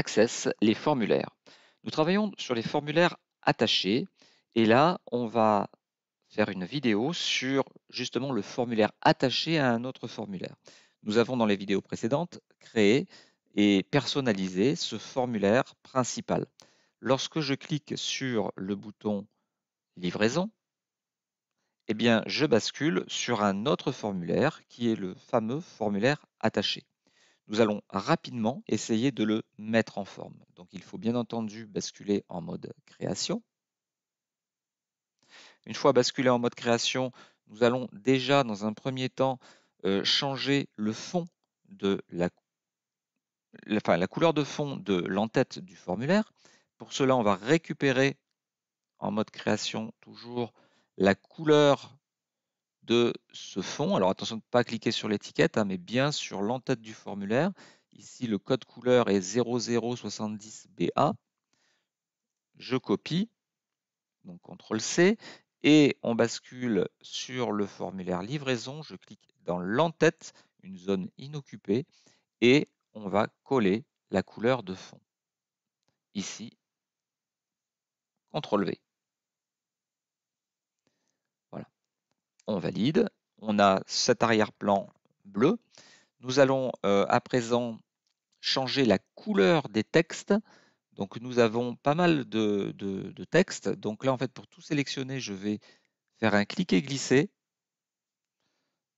Access les formulaires. Nous travaillons sur les formulaires attachés et là, on va faire une vidéo sur justement le formulaire attaché à un autre formulaire. Nous avons dans les vidéos précédentes créé et personnalisé ce formulaire principal. Lorsque je clique sur le bouton livraison, eh bien, je bascule sur un autre formulaire qui est le fameux formulaire attaché. Nous allons rapidement essayer de le mettre en forme. Donc il faut bien entendu basculer en mode création. Une fois basculé en mode création, nous allons déjà dans un premier temps euh, changer le fond de la, la couleur de fond de l'entête du formulaire. Pour cela, on va récupérer en mode création toujours la couleur de ce fond, Alors attention de ne pas cliquer sur l'étiquette, hein, mais bien sur l'entête du formulaire. Ici, le code couleur est 0070BA. Je copie, donc CTRL-C, et on bascule sur le formulaire livraison. Je clique dans l'entête, une zone inoccupée, et on va coller la couleur de fond. Ici, CTRL-V. valide. On a cet arrière-plan bleu. Nous allons euh, à présent changer la couleur des textes. Donc nous avons pas mal de, textes. Donc là, en fait, pour tout sélectionner, je vais faire un clic et glisser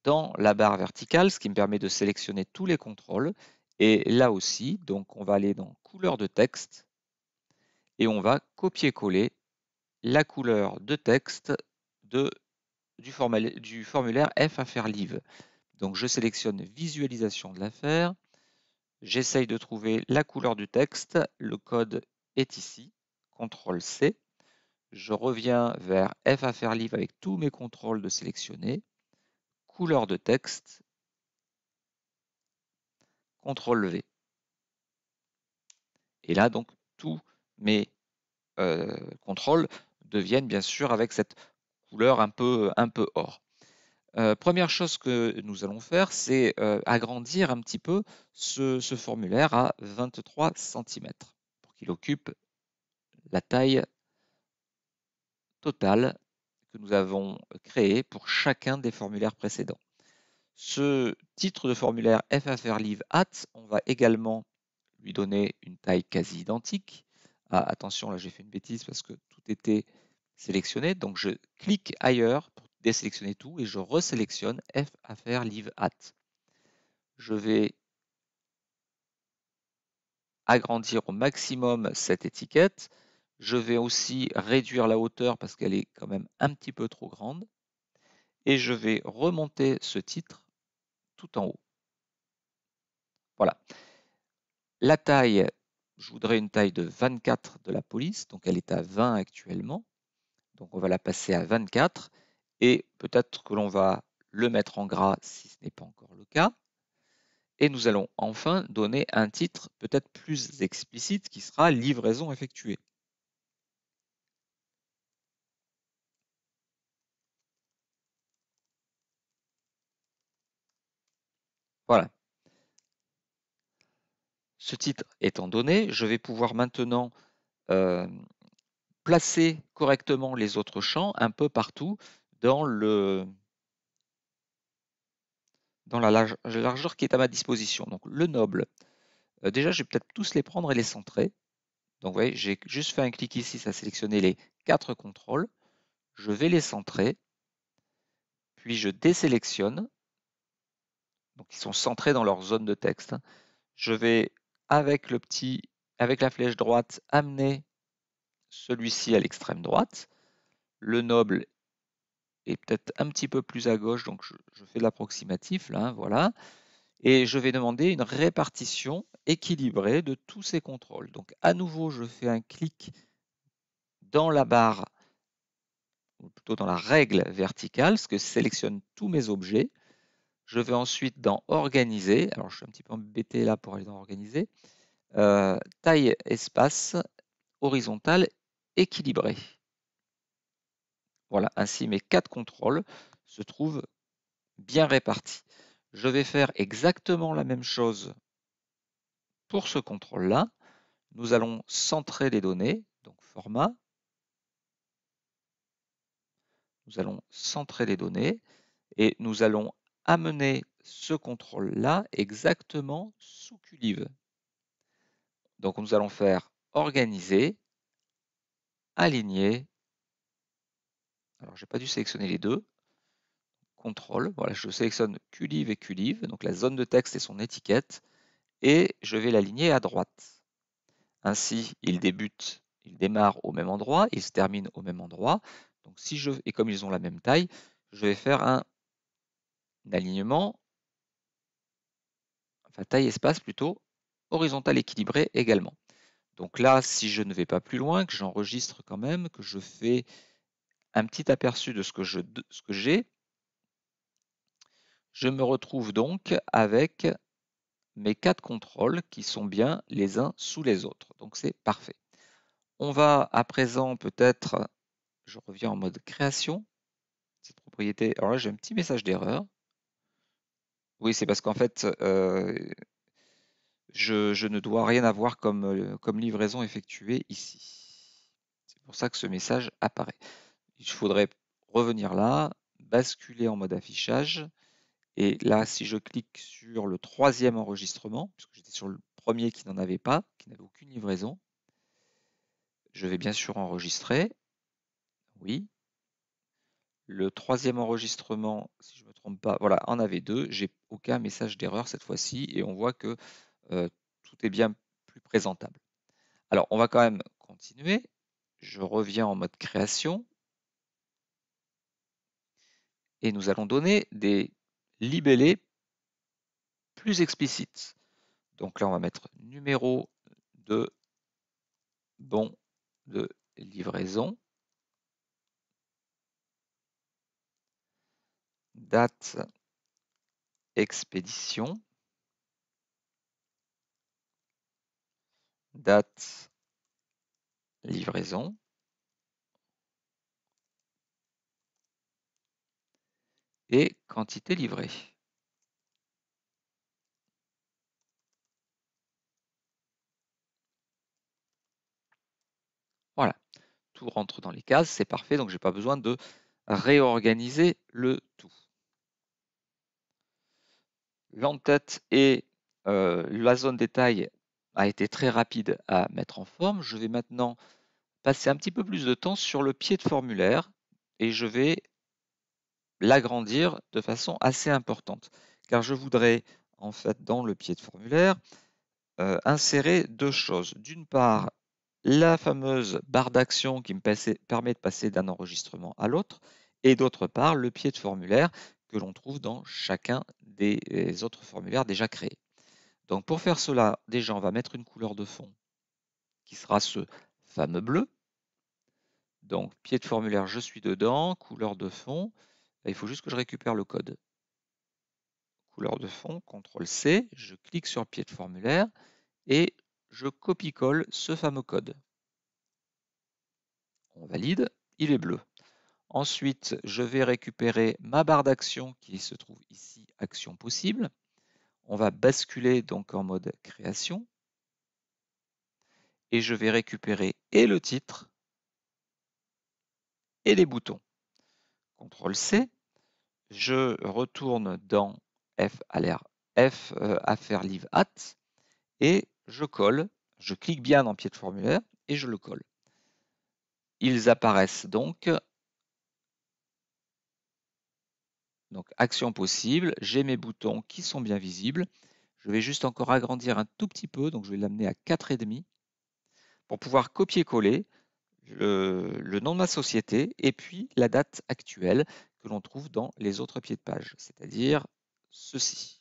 dans la barre verticale, ce qui me permet de sélectionner tous les contrôles. Et là aussi, donc on va aller dans couleur de texte et on va copier-coller la couleur de texte de du, formulaire F affaire live. Donc je sélectionne visualisation de l'affaire. J'essaye de trouver la couleur du texte. Le code est ici. CTRL C. Je reviens vers F affaire live avec tous mes contrôles de sélectionner. Couleur de texte. CTRL V. Et là, donc, tous mes euh, contrôles deviennent bien sûr avec cette un peu, un peu or. Euh, première chose que nous allons faire, c'est euh, agrandir un petit peu ce, formulaire à 23 cm pour qu'il occupe la taille totale que nous avons créée pour chacun des formulaires précédents. Ce titre de formulaire FFR Live At, on va également lui donner une taille quasi identique. Ah, attention, là j'ai fait une bêtise parce que tout était sélectionné. Donc je clique ailleurs pour désélectionner tout et je resélectionne F affaires live at. Je vais agrandir au maximum cette étiquette. Je vais aussi réduire la hauteur parce qu'elle est quand même un petit peu trop grande. Et je vais remonter ce titre tout en haut. Voilà. La taille, je voudrais une taille de 24 de la police, donc elle est à 20 actuellement. Donc on va la passer à 24 et peut-être que l'on va le mettre en gras si ce n'est pas encore le cas. Et nous allons enfin donner un titre peut-être plus explicite qui sera livraison effectuée. Voilà. Ce titre étant donné, je vais pouvoir maintenant euh, placer correctement les autres champs un peu partout dans, le, dans la largeur qui est à ma disposition. Donc le noble, euh, déjà je vais peut-être tous les prendre et les centrer. Donc vous voyez, j'ai juste fait un clic ici, ça a sélectionné les quatre contrôles. Je vais les centrer, puis je désélectionne. Donc ils sont centrés dans leur zone de texte. Je vais avec le petit, avec la flèche droite, amener celui-ci à l'extrême droite. Le noble est peut-être un petit peu plus à gauche, donc je, fais de l'approximatif là, voilà. Et je vais demander une répartition équilibrée de tous ces contrôles. Donc à nouveau, je fais un clic dans la barre, ou plutôt dans la règle verticale, ce que sélectionne tous mes objets. Je vais ensuite dans Organiser. Alors je suis un petit peu embêté là pour aller dans Organiser. Euh, taille espace horizontal équilibré. Voilà, ainsi mes quatre contrôles se trouvent bien répartis. Je vais faire exactement la même chose pour ce contrôle-là. Nous allons centrer les données, donc format. Nous allons centrer les données et nous allons amener ce contrôle-là exactement sous culive Donc nous allons faire organiser aligner. Alors, j'ai pas dû sélectionner les deux. Contrôle, voilà, je sélectionne QLive et QLive, donc la zone de texte et son étiquette, et je vais l'aligner à droite. Ainsi, il débute, il démarre au même endroit, il se termine au même endroit. Donc, si je, et comme ils ont la même taille, je vais faire un, un alignement, enfin taille-espace plutôt, horizontal équilibré également. Donc là, si je ne vais pas plus loin, que j'enregistre quand même, que je fais un petit aperçu de ce que j'ai, je me retrouve donc avec mes quatre contrôles qui sont bien les uns sous les autres. Donc c'est parfait. On va à présent peut-être, je reviens en mode création, cette propriété. Alors là j'ai un petit message d'erreur. Oui, c'est parce qu'en fait, euh, je, ne dois rien avoir comme, euh, comme livraison effectuée ici. C'est pour ça que ce message apparaît. Il faudrait revenir là, basculer en mode affichage. Et là, si je clique sur le troisième enregistrement, puisque j'étais sur le premier qui n'en avait pas, qui n'avait aucune livraison, je vais bien sûr enregistrer. Oui. Le troisième enregistrement, si je ne me trompe pas, voilà, en avait deux. J'ai aucun message d'erreur cette fois-ci. Et on voit que euh, tout est bien plus présentable. Alors, on va quand même continuer. Je reviens en mode création. Et nous allons donner des libellés plus explicites. Donc là, on va mettre numéro de bon de livraison, date expédition, date livraison et quantité livrée. Voilà, tout rentre dans les cases, c'est parfait, donc je n'ai pas besoin de réorganiser le tout. L'entête et euh, la zone détail a été très rapide à mettre en forme. Je vais maintenant passer un petit peu plus de temps sur le pied de formulaire et je vais l'agrandir de façon assez importante. Car je voudrais, en fait, dans le pied de formulaire, euh, insérer deux choses. D'une part, la fameuse barre d'action qui me permet de passer d'un enregistrement à l'autre, et d'autre part, le pied de formulaire que l'on trouve dans chacun des euh, autres formulaires déjà créés. Donc pour faire cela, déjà on va mettre une couleur de fond qui sera ce fameux bleu. Donc pied de formulaire, je suis dedans, couleur de fond. il faut juste que je récupère le code. Couleur de fond, CTRL C, je clique sur pied de formulaire et je copie-colle ce fameux code. On valide, il est bleu. Ensuite, je vais récupérer ma barre d'action qui se trouve ici, action possible. On va basculer donc en mode création et je vais récupérer et le titre et les boutons. CTRL-C, je retourne dans F, F euh, affaire live at et je colle, je clique bien dans pied de formulaire et je le colle. Ils apparaissent donc Donc action possible, j'ai mes boutons qui sont bien visibles. Je vais juste encore agrandir un tout petit peu, donc je vais l'amener à 4,5 pour pouvoir copier-coller euh, le, nom de ma société et puis la date actuelle que l'on trouve dans les autres pieds de page, c'est-à-dire ceci.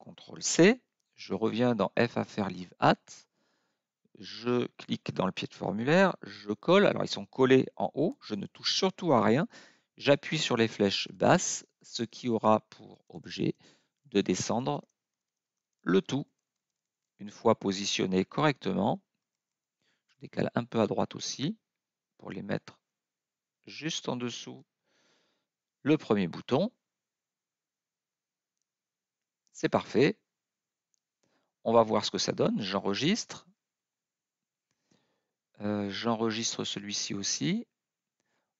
CTRL-C, je reviens dans F faire Live At, je clique dans le pied de formulaire, je colle, alors ils sont collés en haut, je ne touche surtout à rien, J'appuie sur les flèches basses, ce qui aura pour objet de descendre le tout. Une fois positionné correctement, je décale un peu à droite aussi pour les mettre juste en dessous le premier bouton. C'est parfait. On va voir ce que ça donne. J'enregistre. Euh, j'enregistre celui-ci aussi.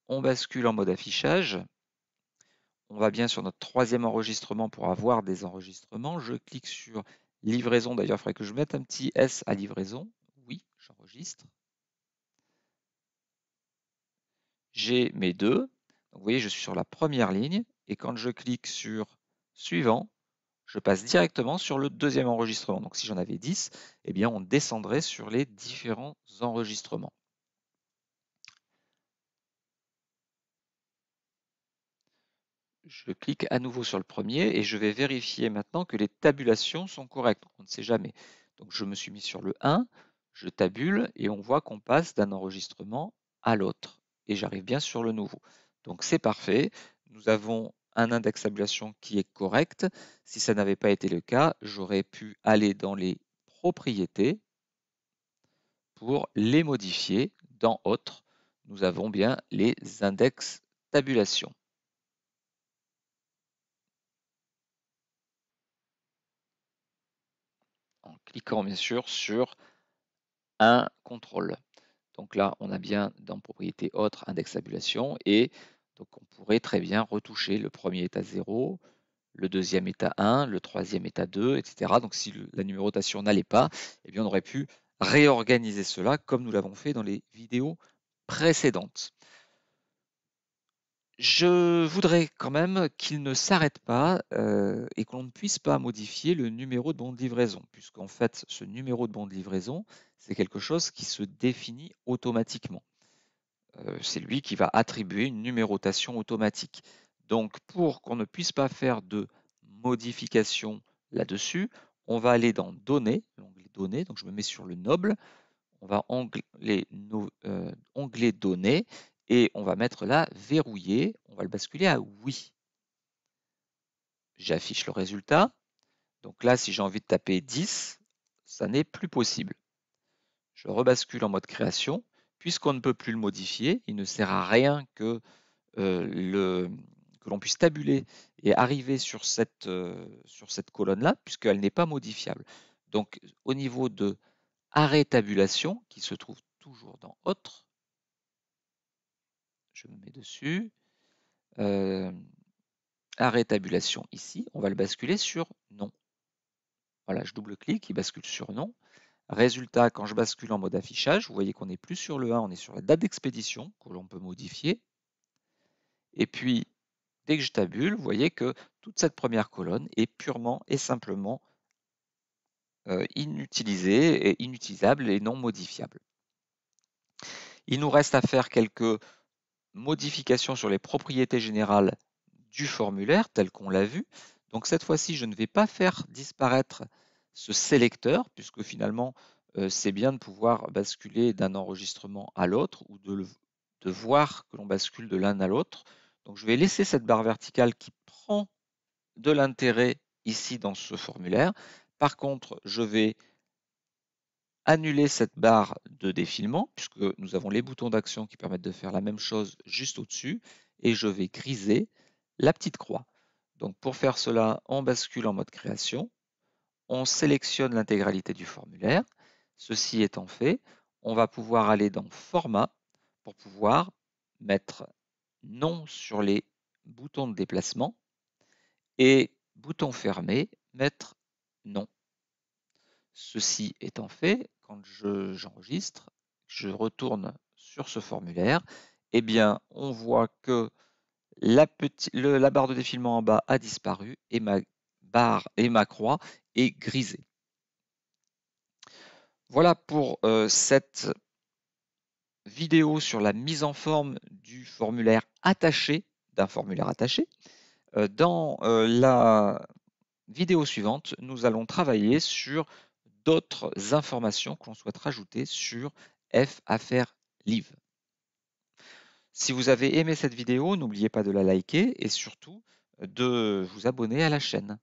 On bascule en mode affichage. On va bien sur notre troisième enregistrement pour avoir des enregistrements. Je clique sur livraison. D'ailleurs, il faudrait que je mette un petit S à livraison. Oui, j'enregistre. J'ai mes deux. vous voyez, je suis sur la première ligne. Et quand je clique sur suivant, je passe directement sur le deuxième enregistrement. Donc si j'en avais 10, eh bien on descendrait sur les différents enregistrements. Je clique à nouveau sur le premier et je vais vérifier maintenant que les tabulations sont correctes. On ne sait jamais. Donc je me suis mis sur le 1, je tabule et on voit qu'on passe d'un enregistrement à l'autre. Et j'arrive bien sur le nouveau. Donc c'est parfait. Nous avons un index tabulation qui est correct. Si ça n'avait pas été le cas, j'aurais pu aller dans les propriétés pour les modifier. Dans autres, nous avons bien les index tabulation. bien sûr sur un contrôle. Donc là, on a bien dans propriété autre index tabulation et donc on pourrait très bien retoucher le premier état 0, le deuxième état 1, le troisième état 2, etc. Donc si la numérotation n'allait pas, eh bien on aurait pu réorganiser cela comme nous l'avons fait dans les vidéos précédentes. Je voudrais quand même qu'il ne s'arrête pas euh, et qu'on ne puisse pas modifier le numéro de bon de livraison, puisqu'en fait, ce numéro de bon de livraison, c'est quelque chose qui se définit automatiquement. Euh, c'est lui qui va attribuer une numérotation automatique. Donc, pour qu'on ne puisse pas faire de modification là-dessus, on va aller dans Données, l'onglet Données, donc je me mets sur le noble, on va onglet, euh, onglet Données, et on va mettre là verrouillé, on va le basculer à oui. J'affiche le résultat. Donc là, si j'ai envie de taper 10, ça n'est plus possible. Je rebascule en mode création. Puisqu'on ne peut plus le modifier, il ne sert à rien que, euh, l'on puisse tabuler et arriver sur cette, euh, sur cette colonne-là, puisqu'elle n'est pas modifiable. Donc au niveau de arrêt tabulation, qui se trouve toujours dans autre, je me mets dessus. arrêt euh, tabulation ici, on va le basculer sur non. Voilà, je double-clique, il bascule sur non. Résultat, quand je bascule en mode affichage, vous voyez qu'on n'est plus sur le 1, on est sur la date d'expédition que l'on peut modifier. Et puis, dès que je tabule, vous voyez que toute cette première colonne est purement et simplement euh, inutilisée, et inutilisable et non modifiable. Il nous reste à faire quelques modification sur les propriétés générales du formulaire, tel qu'on l'a vu. Donc cette fois-ci, je ne vais pas faire disparaître ce sélecteur, puisque finalement, euh, c'est bien de pouvoir basculer d'un enregistrement à l'autre ou de voir que l'on bascule de l'un à l'autre. Donc je vais laisser cette barre verticale qui prend de l'intérêt ici dans ce formulaire. Par contre, je vais annuler cette barre de défilement, puisque nous avons les boutons d'action qui permettent de faire la même chose juste au-dessus, et je vais griser la petite croix. Donc pour faire cela, on bascule en mode création, on sélectionne l'intégralité du formulaire. Ceci étant fait, on va pouvoir aller dans Format pour pouvoir mettre non sur les boutons de déplacement et bouton fermé, mettre non. Ceci étant fait, quand j'enregistre, je, retourne sur ce formulaire, eh bien, on voit que la, la, barre de défilement en bas a disparu et ma barre et ma croix est grisée. Voilà pour euh, cette vidéo sur la mise en forme du formulaire attaché, d'un formulaire attaché. Euh, dans euh, la vidéo suivante, nous allons travailler sur d'autres informations que l'on souhaite rajouter sur F Affaires Live. Si vous avez aimé cette vidéo, n'oubliez pas de la liker et surtout euh, de vous abonner à la chaîne.